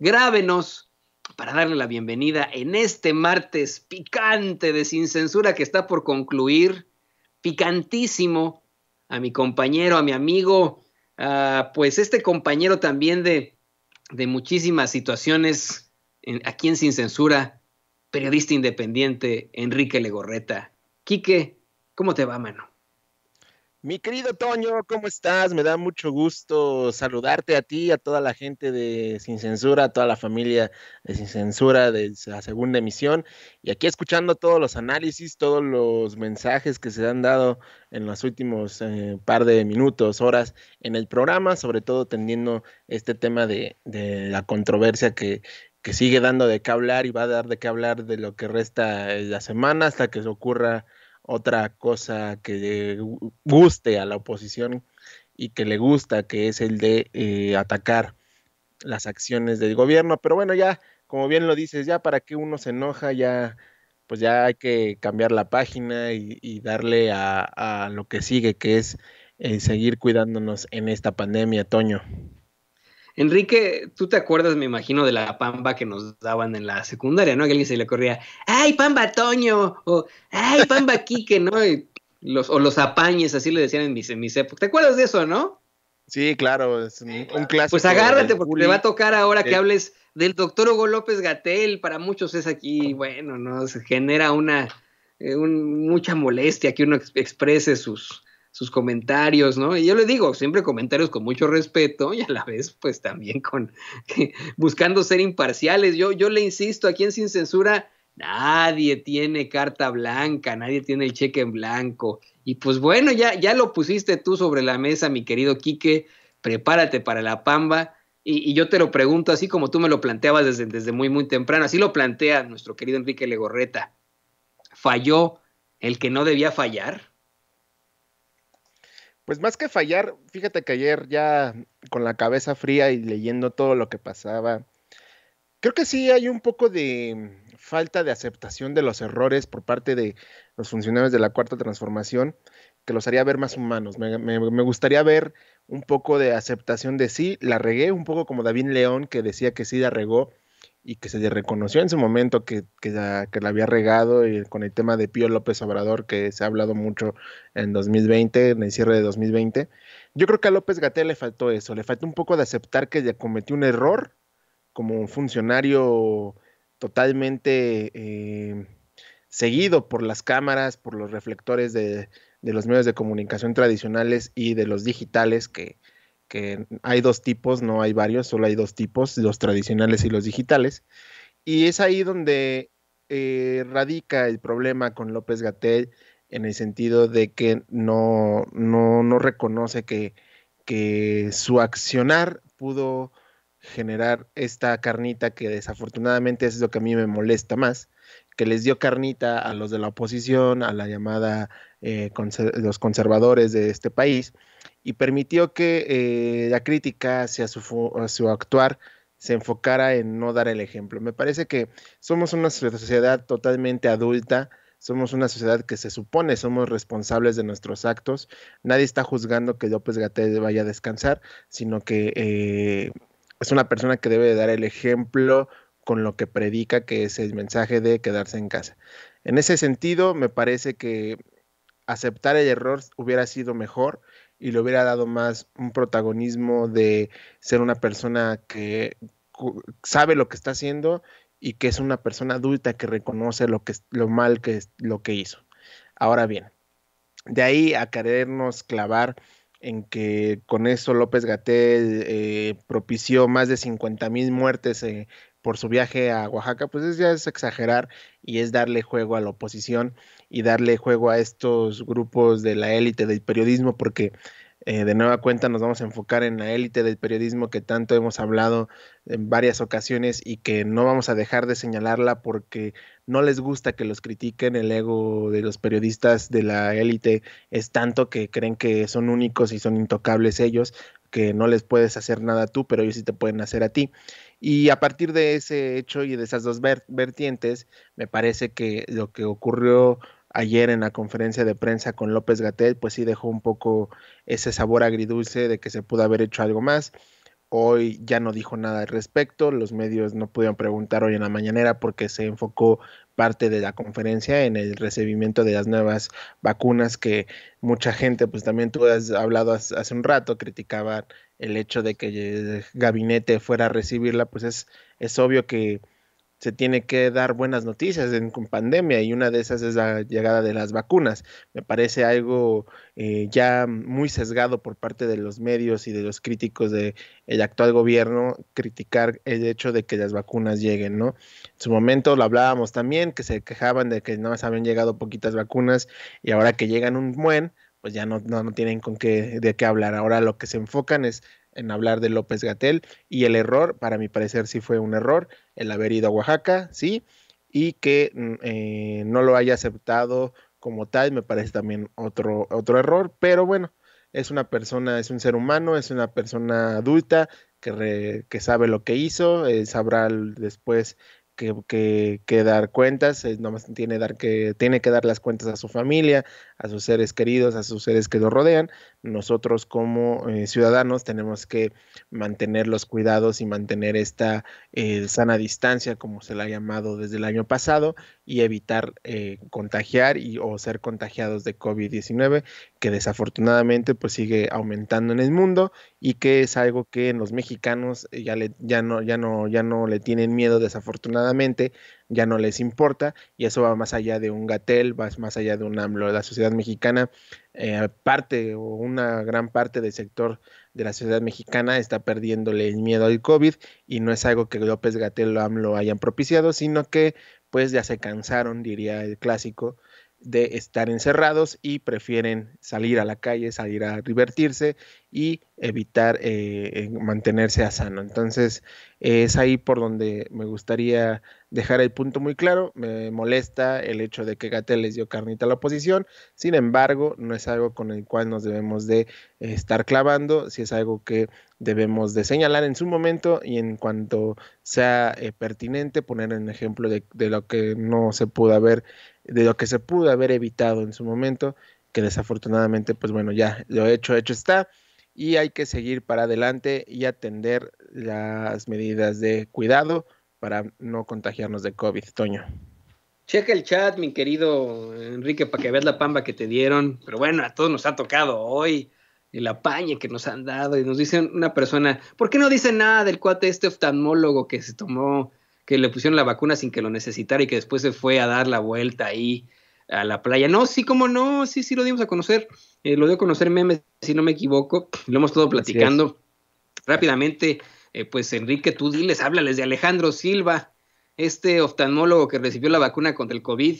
grábenos para darle la bienvenida en este martes picante de Sin Censura que está por concluir, picantísimo, a mi compañero, a mi amigo, pues este compañero también de, de muchísimas situaciones aquí en Sin Censura, periodista independiente, Enrique Legorreta. Quique, ¿cómo te va, mano? Mi querido Toño, ¿cómo estás? Me da mucho gusto saludarte a ti, a toda la gente de Sin Censura, a toda la familia de Sin Censura de la segunda emisión. Y aquí escuchando todos los análisis, todos los mensajes que se han dado en los últimos eh, par de minutos, horas en el programa, sobre todo teniendo este tema de, la controversia que, que sigue dando de qué hablar y va a dar de qué hablar de lo que resta eh, la semana hasta que se ocurra otra cosa que guste a la oposición y que le gusta, que es el de eh, atacar las acciones del gobierno. Pero bueno, ya, como bien lo dices, ya para que uno se enoja, ya pues ya hay que cambiar la página y, darle a, lo que sigue, que es eh, seguir cuidándonos en esta pandemia, Toño. Enrique, tú te acuerdas, me imagino, de la pamba que nos daban en la secundaria, ¿no? Que alguien se le corría, ¡ay, pamba Toño! o ¡ay, pamba Quique! ¿no? los, o los apañes, así le decían en mis, en épocas. ¿Te acuerdas de eso, no? Sí, claro, es un, pues clásico. Pues agárrate, porque le va a tocar ahora que eh. hables del doctor Hugo López Gatel. Para muchos es aquí, bueno, nos genera una, eh, mucha molestia que uno exprese sus, sus comentarios, ¿no? Y yo le digo, siempre comentarios con mucho respeto y a la vez, pues también con buscando ser imparciales. Yo, yo le insisto, aquí en Sin Censura, nadie tiene carta blanca, nadie tiene el cheque en blanco. Y pues bueno, ya, ya lo pusiste tú sobre la mesa, mi querido Quique, prepárate para la pamba. Y, yo te lo pregunto así como tú me lo planteabas desde, desde muy, muy temprano, así lo plantea nuestro querido Enrique Legorreta. ¿Falló el que no debía fallar? Pues más que fallar, fíjate que ayer ya con la cabeza fría y leyendo todo lo que pasaba, creo que sí hay un poco de falta de aceptación de los errores por parte de los funcionarios de la cuarta transformación que los haría ver más humanos. Me, gustaría ver un poco de aceptación de sí, la regué, un poco como David León que decía que sí la regó y que se le reconoció en su momento que, que, la, que, la había regado con el tema de Pío López Obrador, que se ha hablado mucho en 2020, en el cierre de 2020. Yo creo que a López Gaté le faltó eso, le faltó un poco de aceptar que ya cometió un error como un funcionario totalmente eh, seguido por las cámaras, por los reflectores de los medios de comunicación tradicionales y de los digitales que, que hay dos tipos, no hay varios, solo hay dos tipos, los tradicionales y los digitales. Y es ahí donde eh, radica el problema con López gatell en el sentido de que no, no reconoce que, que, su accionar pudo generar esta carnita que desafortunadamente es lo que a mí me molesta más, que les dio carnita a los de la oposición, a la llamada eh, los conservadores de este país, y permitió que eh, la crítica hacia su, su actuar se enfocara en no dar el ejemplo. Me parece que somos una sociedad totalmente adulta, somos una sociedad que se supone somos responsables de nuestros actos. Nadie está juzgando que López Gatés vaya a descansar, sino que eh, es una persona que debe dar el ejemplo con lo que predica, que es el mensaje de quedarse en casa. En ese sentido, me parece que aceptar el error hubiera sido mejor y le hubiera dado más un protagonismo de ser una persona que sabe lo que está haciendo y que es una persona adulta que reconoce lo, que, lo mal que lo que hizo. Ahora bien, de ahí a querernos clavar en que con eso López Gatel eh, propició más de 50 mil muertes eh, por su viaje a Oaxaca, pues ya es exagerar y es darle juego a la oposición y darle juego a estos grupos de la élite del periodismo, porque eh, de nueva cuenta nos vamos a enfocar en la élite del periodismo que tanto hemos hablado en varias ocasiones y que no vamos a dejar de señalarla porque no les gusta que los critiquen. El ego de los periodistas de la élite es tanto que creen que son únicos y son intocables ellos, que no les puedes hacer nada tú, pero ellos sí te pueden hacer a ti. Y a partir de ese hecho y de esas dos vertientes, me parece que lo que ocurrió ayer en la conferencia de prensa con López Gatel, pues sí dejó un poco ese sabor agridulce de que se pudo haber hecho algo más. Hoy ya no dijo nada al respecto, los medios no pudieron preguntar hoy en la mañanera porque se enfocó parte de la conferencia en el recibimiento de las nuevas vacunas que mucha gente, pues también tú has hablado hace un rato, criticaban el hecho de que el gabinete fuera a recibirla, pues es, es obvio que se tiene que dar buenas noticias en pandemia y una de esas es la llegada de las vacunas. Me parece algo eh, ya muy sesgado por parte de los medios y de los críticos del el actual gobierno criticar el hecho de que las vacunas lleguen, ¿no? En su momento lo hablábamos también, que se quejaban de que no más habían llegado poquitas vacunas y ahora que llegan un buen, pues ya no, no, tienen con qué, de qué hablar. Ahora lo que se enfocan es en hablar de López Gatel y el error, para mi parecer sí fue un error, el haber ido a Oaxaca, sí, y que mm, eh, no lo haya aceptado como tal, me parece también otro, otro error, pero bueno, es una persona, es un ser humano, es una persona adulta que, que sabe lo que hizo, eh, sabrá después que, dar cuentas, eh, tiene, dar que, tiene que dar las cuentas a su familia, a sus seres queridos, a sus seres que lo rodean. Nosotros como eh, ciudadanos tenemos que mantener los cuidados y mantener esta eh, sana distancia, como se la ha llamado desde el año pasado, y evitar eh, contagiar y, o ser contagiados de COVID-19, que desafortunadamente pues sigue aumentando en el mundo y que es algo que los mexicanos ya, le, ya, no, ya, no, ya no le tienen miedo desafortunadamente ya no les importa y eso va más allá de un Gatel, va más allá de un AMLO. La sociedad mexicana, eh, parte o una gran parte del sector de la sociedad mexicana está perdiéndole el miedo al COVID y no es algo que López Gatel o AMLO hayan propiciado, sino que pues ya se cansaron, diría el clásico, de estar encerrados y prefieren salir a la calle, salir a divertirse y evitar eh, mantenerse a sano. Entonces es ahí por donde me gustaría dejar el punto muy claro. Me molesta el hecho de que Gatel les dio carnita a la oposición. Sin embargo, no es algo con el cual nos debemos de estar clavando, si es algo que debemos de señalar en su momento y en cuanto sea eh, pertinente poner un ejemplo de, de lo que no se pudo haber de lo que se pudo haber evitado en su momento, que desafortunadamente, pues bueno, ya lo hecho, hecho está, y hay que seguir para adelante y atender las medidas de cuidado para no contagiarnos de COVID, Toño. Checa el chat, mi querido Enrique, para que veas la pamba que te dieron. Pero bueno, a todos nos ha tocado hoy el apañe que nos han dado. Y nos dicen una persona, ¿por qué no dice nada del cuate este oftalmólogo que se tomó que le pusieron la vacuna sin que lo necesitara y que después se fue a dar la vuelta ahí a la playa. No, sí, cómo no, sí, sí lo dimos a conocer. Eh, lo dio a conocer memes, si no me equivoco. Lo hemos estado platicando rápidamente. Eh, pues Enrique, tú diles, háblales de Alejandro Silva, este oftalmólogo que recibió la vacuna contra el COVID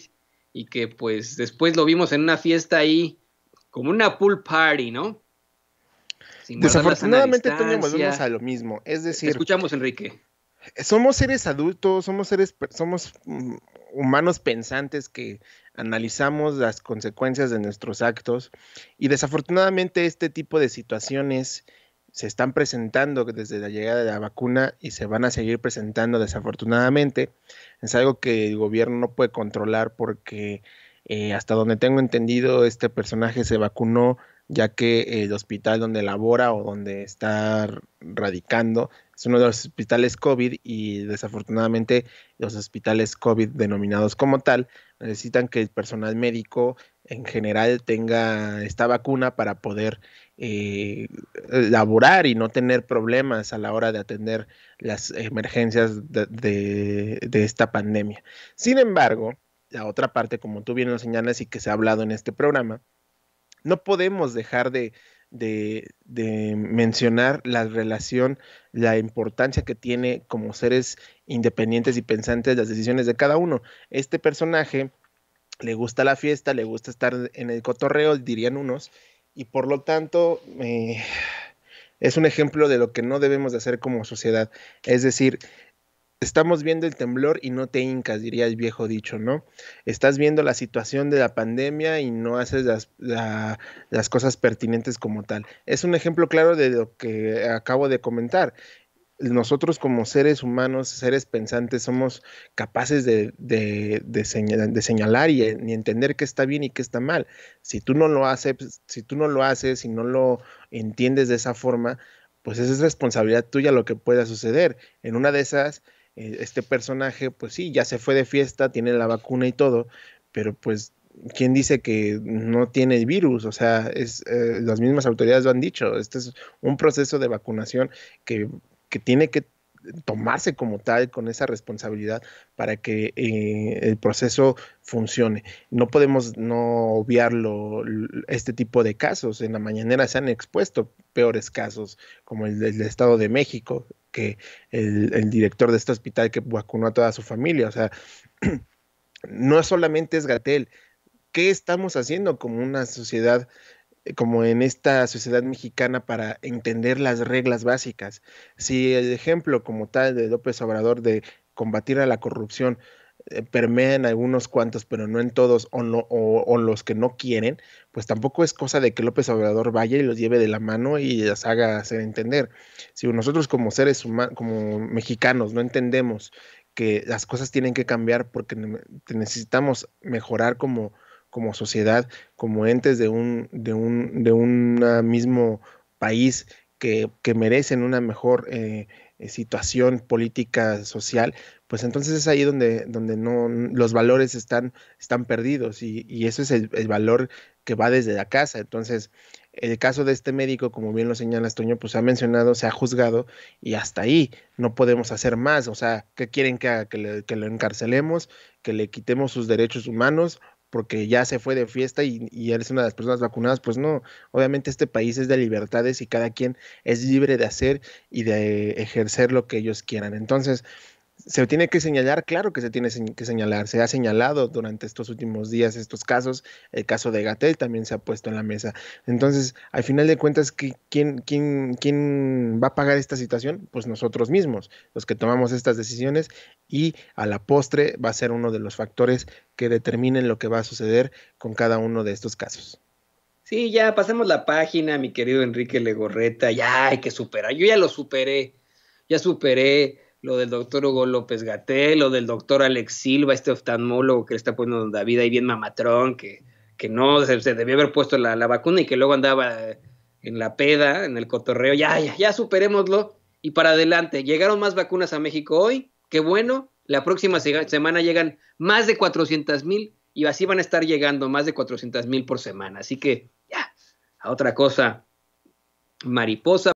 y que pues después lo vimos en una fiesta ahí, como una pool party, ¿no? Desafortunadamente, tenemos volvemos a lo mismo. Es decir, escuchamos, Enrique somos seres adultos, somos seres, somos mm, humanos pensantes que analizamos las consecuencias de nuestros actos y desafortunadamente este tipo de situaciones se están presentando desde la llegada de la vacuna y se van a seguir presentando desafortunadamente. Es algo que el gobierno no puede controlar porque eh, hasta donde tengo entendido este personaje se vacunó ya que el hospital donde labora o donde está radicando es uno de los hospitales COVID y desafortunadamente los hospitales COVID denominados como tal necesitan que el personal médico en general tenga esta vacuna para poder eh, laborar y no tener problemas a la hora de atender las emergencias de, de esta pandemia. Sin embargo, la otra parte, como tú bien lo señalas y que se ha hablado en este programa, no podemos dejar de de, mencionar la relación, la importancia que tiene como seres independientes y pensantes las decisiones de cada uno. Este personaje le gusta la fiesta, le gusta estar en el cotorreo, dirían unos, y por lo tanto eh, es un ejemplo de lo que no debemos de hacer como sociedad. Es decir, Estamos viendo el temblor y no te hincas, diría el viejo dicho, ¿no? Estás viendo la situación de la pandemia y no haces las, cosas pertinentes como tal. Es un ejemplo claro de lo que acabo de comentar nosotros como seres humanos, seres pensantes, somos capaces de, de, señalar y, entender qué está bien y qué está mal. Si tú no lo haces, si tú no lo haces, si no lo entiendes de esa forma, pues esa es responsabilidad tuya lo que pueda suceder. En una de esas, eh, este personaje, pues sí, ya se fue de fiesta, tiene la vacuna y todo, pero pues, ¿quién dice que no tiene el virus? O sea, es, eh, las mismas autoridades lo han dicho, este es un proceso de vacunación que, tiene que tomarse como tal con esa responsabilidad para que eh, el proceso funcione. No podemos no obviarlo este tipo de casos. En la mañanera se han expuesto peores casos como el del Estado de México que el, director de este hospital que vacunó a toda su familia. O sea, no solamente es Gatel. ¿Qué estamos haciendo como una sociedad, eh, como en esta sociedad mexicana, para entender las reglas básicas? Si el ejemplo como tal de López Obrador de combatir a la corrupción eh, permean algunos cuantos, pero no en todos, o, no, los que no quieren, pues tampoco es cosa de que López Obrador vaya y los lleve de la mano y las haga hacer entender. Si nosotros como seres humanos, como mexicanos, no entendemos que las cosas tienen que cambiar porque necesitamos mejorar como, como sociedad, como entes de un, de un, de un mismo país que, merecen una mejor... Eh, eh, situación política, social, pues entonces es ahí donde, donde no, los valores están, están perdidos y, y eso es el, valor que va desde la casa. Entonces, el caso de este médico, como bien lo señala estoño pues se ha mencionado, se ha juzgado y hasta ahí no podemos hacer más. O sea, ¿qué quieren que haga? que lo encarcelemos? ¿Que le quitemos sus derechos humanos? porque ya se fue de fiesta y, y, eres una de las personas vacunadas, pues no, obviamente este país es de libertades y cada quien es libre de hacer y de ejercer lo que ellos quieran. Entonces, se tiene que señalar, claro que se tiene que señalar, se ha señalado durante estos últimos días estos casos, el caso de Gatel también se ha puesto en la mesa. Entonces, al final de cuentas, ¿quién, va a pagar esta situación? Pues nosotros mismos, los que tomamos estas decisiones y a la postre va a ser uno de los factores que determinen lo que va a suceder con cada uno de estos casos. Sí, ya pasemos la página, mi querido Enrique Legorreta, ya hay que superar, yo ya lo superé, ya superé lo del doctor Hugo López Gatel, lo del doctor Alex Silva, este oftalmólogo que le está poniendo David ahí bien mamatrón, que, que no se, debió haber puesto la, la, vacuna y que luego andaba en la peda, en el cotorreo, ya, ya, ya superémoslo y para adelante. Llegaron más vacunas a México hoy, qué bueno, la próxima semana llegan más de 400 mil y así van a estar llegando más de 400 mil por semana. Así que ya, a otra cosa, mariposa.